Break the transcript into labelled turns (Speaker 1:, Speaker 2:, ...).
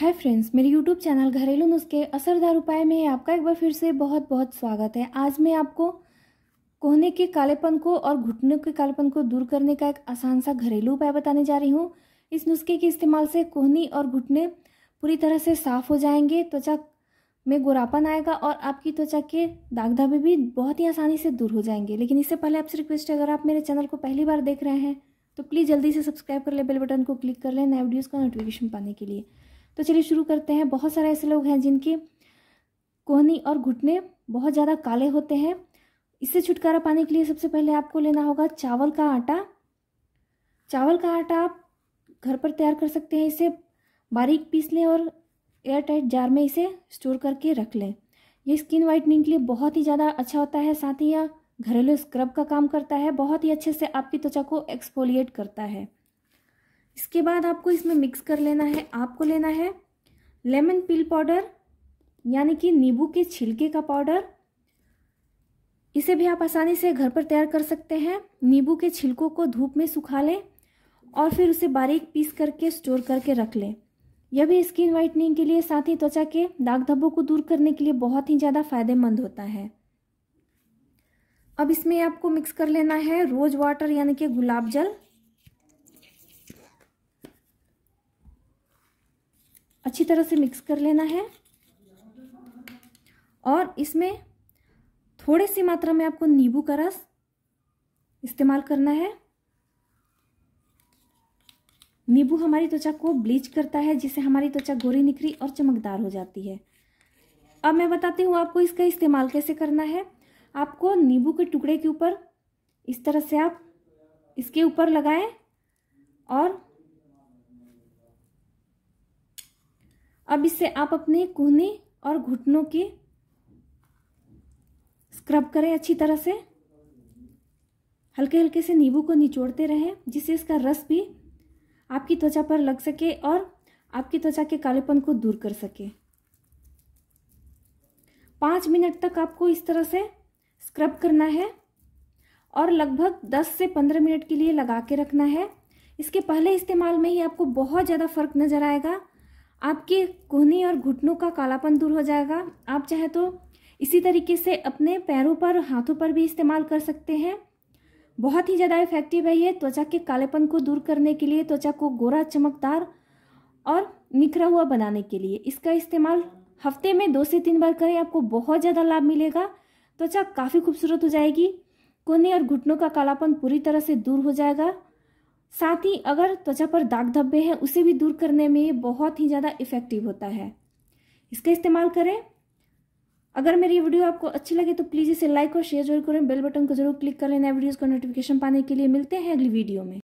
Speaker 1: हाय friends मेरे YouTube channel घरेलू नुस्खे असरदार उपाय में आपका एक बार फिर से बहुत बहुत स्वागत है आज मैं आपको कोहने के कालेपन को और घुटनों के कालेपन को दूर करने का एक आसान सा घरेलू उपाय बताने जा रही हूँ इस नुस्खे के इस्तेमाल से कोहनी और घुटने पूरी तरह से साफ हो जाएंगे त्वचा में गोरापन आएगा और आपकी त्वचा के दाग धाबे भी बहुत ही आसानी से दूर हो जाएंगे लेकिन इससे पहले आपसे रिक्वेस्ट है अगर आप मेरे चैनल को पहली बार देख रहे हैं तो प्लीज़ जल्दी से सब्सक्राइब कर लें बेल बटन को क्लिक कर लें नए वीडियोज़ का नोटिफिकेशन पाने के लिए तो चलिए शुरू करते हैं बहुत सारे ऐसे लोग हैं जिनके कोहनी और घुटने बहुत ज़्यादा काले होते हैं इससे छुटकारा पाने के लिए सबसे पहले आपको लेना होगा चावल का आटा चावल का आटा आप घर पर तैयार कर सकते हैं इसे बारीक पीस लें और एयर टाइट जार में इसे स्टोर करके रख लें ये स्किन वाइटनिंग के लिए बहुत ही ज़्यादा अच्छा होता है साथ ही यह घरेलू स्क्रब का काम करता है बहुत ही अच्छे से आपकी त्वचा को एक्सफोलिएट करता है इसके बाद आपको इसमें मिक्स कर लेना है आपको लेना है लेमन पिल पाउडर यानी कि नींबू के छिलके का पाउडर इसे भी आप आसानी से घर पर तैयार कर सकते हैं नींबू के छिलकों को धूप में सुखा लें और फिर उसे बारीक पीस करके स्टोर करके रख लें यह भी स्किन वाइटनिंग के लिए साथ ही त्वचा के दाग धब्बों को दूर करने के लिए बहुत ही ज़्यादा फायदेमंद होता है अब इसमें आपको मिक्स कर लेना है रोज वाटर यानी कि गुलाब जल अच्छी तरह से मिक्स कर लेना है और इसमें थोड़े सी मात्रा में आपको नींबू का रस इस्तेमाल करना है नींबू हमारी त्वचा को ब्लीच करता है जिससे हमारी त्वचा गोरी निकरी और चमकदार हो जाती है अब मैं बताती हूँ आपको इसका इस्तेमाल कैसे करना है आपको नींबू के टुकड़े के ऊपर इस तरह से आप इसके ऊपर लगाएं और अब इससे आप अपने कोहने और घुटनों के स्क्रब करें अच्छी तरह से हल्के हल्के से नींबू को निचोड़ते रहें जिससे इसका रस भी आपकी त्वचा पर लग सके और आपकी त्वचा के कालेपन को दूर कर सके पाँच मिनट तक आपको इस तरह से स्क्रब करना है और लगभग दस से पंद्रह मिनट के लिए लगा के रखना है इसके पहले इस्तेमाल में ही आपको बहुत ज़्यादा फर्क नज़र आएगा आपके कोहनी और घुटनों का कालापन दूर हो जाएगा आप चाहे तो इसी तरीके से अपने पैरों पर हाथों पर भी इस्तेमाल कर सकते हैं बहुत ही ज़्यादा इफेक्टिव है ये त्वचा के कालेपन को दूर करने के लिए त्वचा को गोरा चमकदार और निखरा हुआ बनाने के लिए इसका इस्तेमाल हफ्ते में दो से तीन बार करें आपको बहुत ज़्यादा लाभ मिलेगा त्वचा काफ़ी खूबसूरत हो जाएगी कोने और घुटनों का कालापन पूरी तरह से दूर हो जाएगा साथ ही अगर त्वचा पर दाग धब्बे हैं उसे भी दूर करने में ये बहुत ही ज़्यादा इफेक्टिव होता है इसका इस्तेमाल करें अगर मेरी वीडियो आपको अच्छी लगे तो प्लीज़ इसे लाइक और शेयर जरूर करें बेल बटन को जरूर क्लिक कर लेना वीडियोज़ का नोटिफिकेशन पाने के लिए मिलते हैं अगली वीडियो में